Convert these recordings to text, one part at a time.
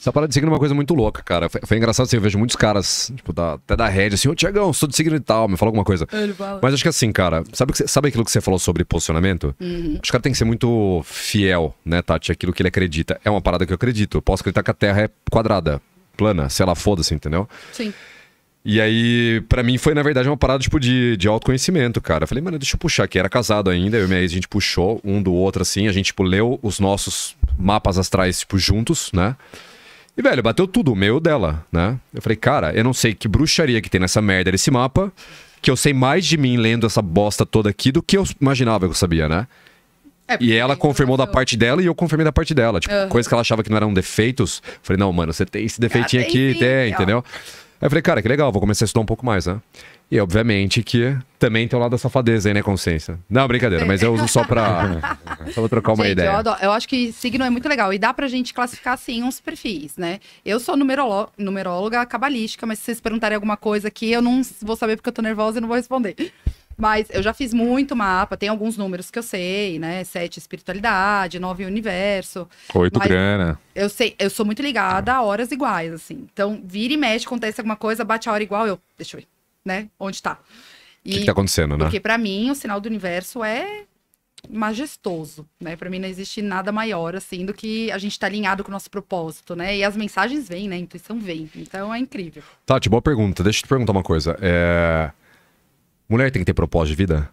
Essa parada de signo é uma coisa muito louca, cara. Foi, foi engraçado assim, eu vejo muitos caras, tipo, da, até da rede, assim, ô Tiagão, sou de signo e tal, me fala alguma coisa. Ele fala. Mas acho que assim, cara, sabe, que cê, sabe aquilo que você falou sobre posicionamento? Uhum. Acho que o cara tem que ser muito fiel, né, Tati, aquilo que ele acredita. É uma parada que eu acredito. Eu posso acreditar que a Terra é quadrada, plana, se ela foda-se, entendeu? Sim. E aí, para mim, foi, na verdade, uma parada, tipo, de, de autoconhecimento, cara. Eu falei, mano, deixa eu puxar aqui. Era casado ainda, eu e minha ex, a gente puxou um do outro, assim. A gente, tipo, leu os nossos mapas astrais, tipo, juntos, né? E, velho, bateu tudo, o meu e dela, né? Eu falei, cara, eu não sei que bruxaria que tem nessa merda desse mapa, que eu sei mais de mim lendo essa bosta toda aqui do que eu imaginava que eu sabia, né? É, e ela confirmou da parte dela e eu confirmei da parte dela. Tipo, uhum. coisas que ela achava que não eram defeitos. falei, não, mano, você tem esse defeitinho tem aqui, fim, tem, ó. entendeu? Aí eu falei, cara, que legal, vou começar a estudar um pouco mais, né? E obviamente que também tem o lado da safadeza aí, né, Consciência? Não, brincadeira, mas eu uso só pra, só pra trocar uma gente, ideia. Eu, eu, acho que signo é muito legal. E dá pra gente classificar, sim, uns perfis, né? Eu sou numeróloga cabalística, mas se vocês perguntarem alguma coisa aqui, eu não vou saber porque eu tô nervosa e não vou responder. Mas eu já fiz muito mapa, tem alguns números que eu sei, né? Sete espiritualidade, nove universo. Oito grana. Eu sei, eu sou muito ligada a horas iguais, assim. Então, vira e mexe, acontece alguma coisa, bate a hora igual, eu. Deixa eu ver né, onde tá. O que, que tá acontecendo, né? Porque para mim o sinal do universo é majestoso, né? Para mim não existe nada maior assim do que a gente tá alinhado com o nosso propósito, né? E as mensagens vêm, né? A intuição vem. Então é incrível. Tati, boa pergunta. Deixa eu te perguntar uma coisa. É... Mulher tem que ter propósito de vida?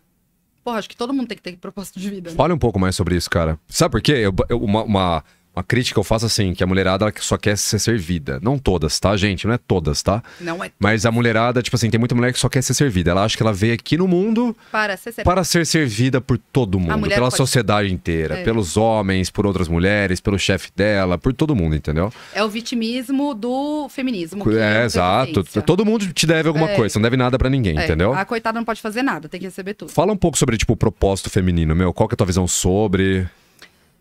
Porra, acho que todo mundo tem que ter propósito de vida. Né? Fale um pouco mais sobre isso, cara. Sabe por quê? Eu, eu, uma, uma, uma crítica que eu faço assim, que a mulherada ela só quer ser servida. Não todas, tá, gente? Não é todas, tá? Não é. Mas a mulherada, tipo assim, tem muita mulher que só quer ser servida. Ela acha que ela veio aqui no mundo para ser servida, para ser servida por todo mundo, pela pode... sociedade inteira, é. pelos homens, por outras mulheres, pelo chefe dela, por todo mundo, entendeu? É o vitimismo do feminismo. É, é exato. Todo mundo te deve alguma é. coisa, você não deve nada para ninguém, é, entendeu? A coitada não pode fazer nada, tem que receber tudo. Fala um pouco sobre, tipo, o propósito feminino, meu. Qual que é a tua visão sobre?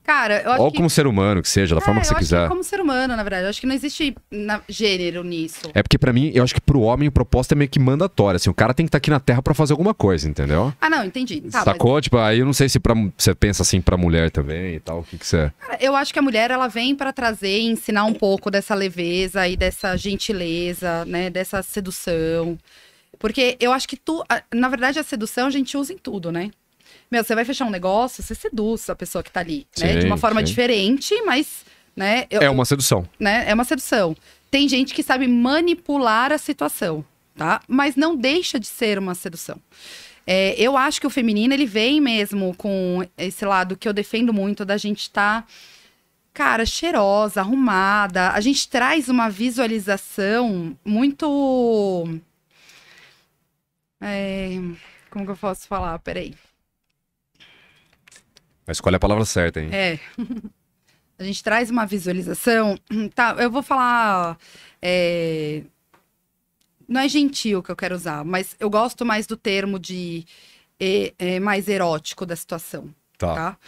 Cara, eu acho Ou que... como ser humano que seja, da é, forma que você é quiser. Que como ser humano, na verdade. Eu acho que não existe na... gênero nisso. É porque para mim, eu acho que pro homem o propósito é meio que mandatório. Assim, o cara tem que estar tá aqui na Terra para fazer alguma coisa, entendeu? Ah, não, entendi. Tá, Sacou? Mas... Tipo, aí eu não sei se pra... você pensa assim pra mulher também e tal. O que, que você. É? eu acho que a mulher, ela vem para trazer e ensinar um pouco dessa leveza e dessa gentileza, né? Dessa sedução. Porque eu acho que tu. Na verdade, a sedução a gente usa em tudo, né? Meu, você vai fechar um negócio, você seduz a pessoa que tá ali, né? De uma forma sim. diferente, mas, né? eu- é uma sedução. né, É uma sedução. Tem gente que sabe manipular a situação, tá? Mas não deixa de ser uma sedução. É, eu acho que o feminino, ele vem mesmo com esse lado que eu defendo muito da gente estar, tá, cara, cheirosa, arrumada. A gente traz uma visualização muito... é, como que eu posso falar? Peraí. Mas Escolhe a palavra certa, hein? É. A gente traz uma visualização. Tá, eu vou falar. É... Não é gentil que eu quero usar, mas eu gosto mais do termo de é, é mais erótico da situação. Tá. tá.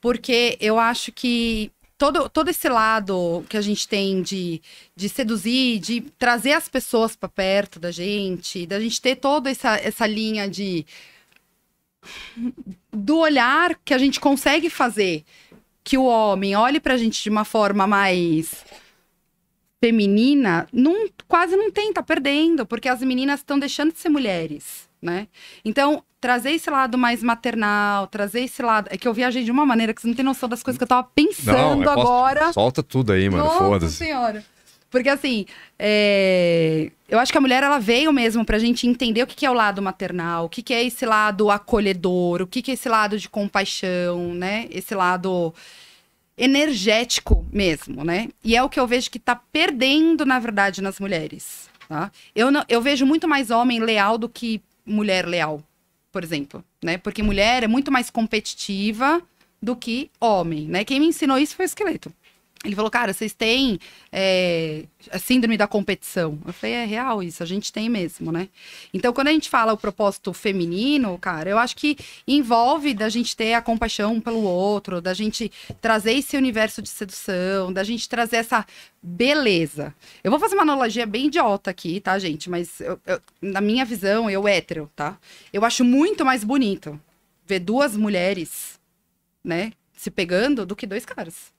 Porque eu acho que todo, todo esse lado que a gente tem de, de seduzir, de trazer as pessoas para perto da gente, da gente ter toda essa, essa linha de do olhar que a gente consegue fazer que o homem olhe pra gente de uma forma mais feminina, não, quase não tem, tá perdendo, porque as meninas estão deixando de ser mulheres, né? Então, trazer esse lado mais maternal, trazer esse lado. É que eu viajei de uma maneira que você não tem noção das coisas que eu tava pensando não, eu agora. Solta tudo aí, mano, foda-se. senhora. Porque assim, é... eu acho que a mulher ela veio mesmo pra gente entender o que, que é o lado maternal, o que, que é esse lado acolhedor, o que, que é esse lado de compaixão, né? Esse lado energético mesmo, né? E é o que eu vejo que tá perdendo, na verdade, nas mulheres. Tá? Eu, não, eu vejo muito mais homem leal do que mulher leal, por exemplo, né? Porque mulher é muito mais competitiva do que homem, né? Quem me ensinou isso foi o esqueleto. Ele falou, cara, vocês têm é, a síndrome da competição. Eu falei, é real isso, a gente tem mesmo, né? Então, quando a gente fala o propósito feminino, cara, eu acho que envolve da gente ter a compaixão pelo outro, da gente trazer esse universo de sedução, da gente trazer essa beleza. Eu vou fazer uma analogia bem idiota aqui, tá, gente? Mas eu, eu, na minha visão, eu hétero, tá? Eu acho muito mais bonito ver duas mulheres, né, se pegando do que dois caras.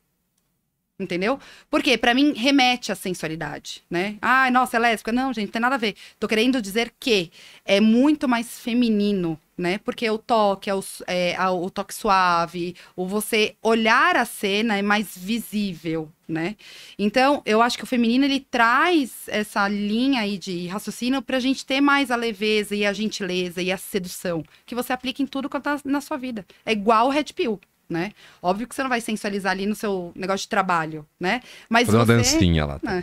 Entendeu? Porque para mim remete à sensualidade, né? Ai, nossa, é lésbica. Não, gente, não tem nada a ver. Tô querendo dizer que é muito mais feminino, né? Porque o toque, é o, é, o toque suave, o você olhar a cena é mais visível, né? Então, eu acho que o feminino ele traz essa linha aí de raciocínio pra gente ter mais a leveza e a gentileza e a sedução que você aplica em tudo quanto tá na sua vida. É igual o Red Pill né? Óbvio que você não vai sensualizar ali no seu negócio de trabalho, né? Mas Fazer você... uma dancinha lá. Tá? É.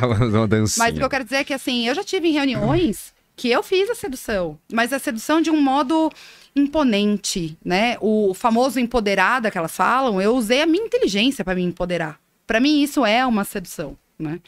Fazer uma dancinha. Mas o que eu quero dizer é que, assim, eu já tive em reuniões que eu fiz a sedução, mas a sedução de um modo imponente, né? O famoso empoderada que elas falam, eu usei a minha inteligência para me empoderar. Para mim, isso é uma sedução, né?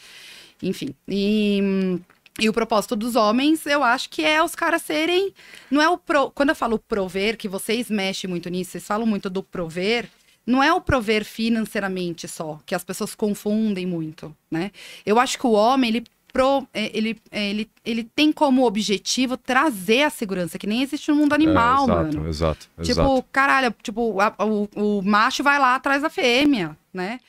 Enfim, e... Hum, e o propósito dos homens, eu acho que é os caras serem. Não é o pro... Quando eu falo prover, que vocês mexem muito nisso, vocês falam muito do prover, não é o prover financeiramente só, que as pessoas confundem muito, né? Eu acho que o homem, ele, pro, é, ele, é, ele, ele tem como objetivo trazer a segurança, que nem existe no mundo animal, é, exato, mano. Exato, exato. Tipo, caralho, tipo, a, o, o macho vai lá atrás da fêmea, né?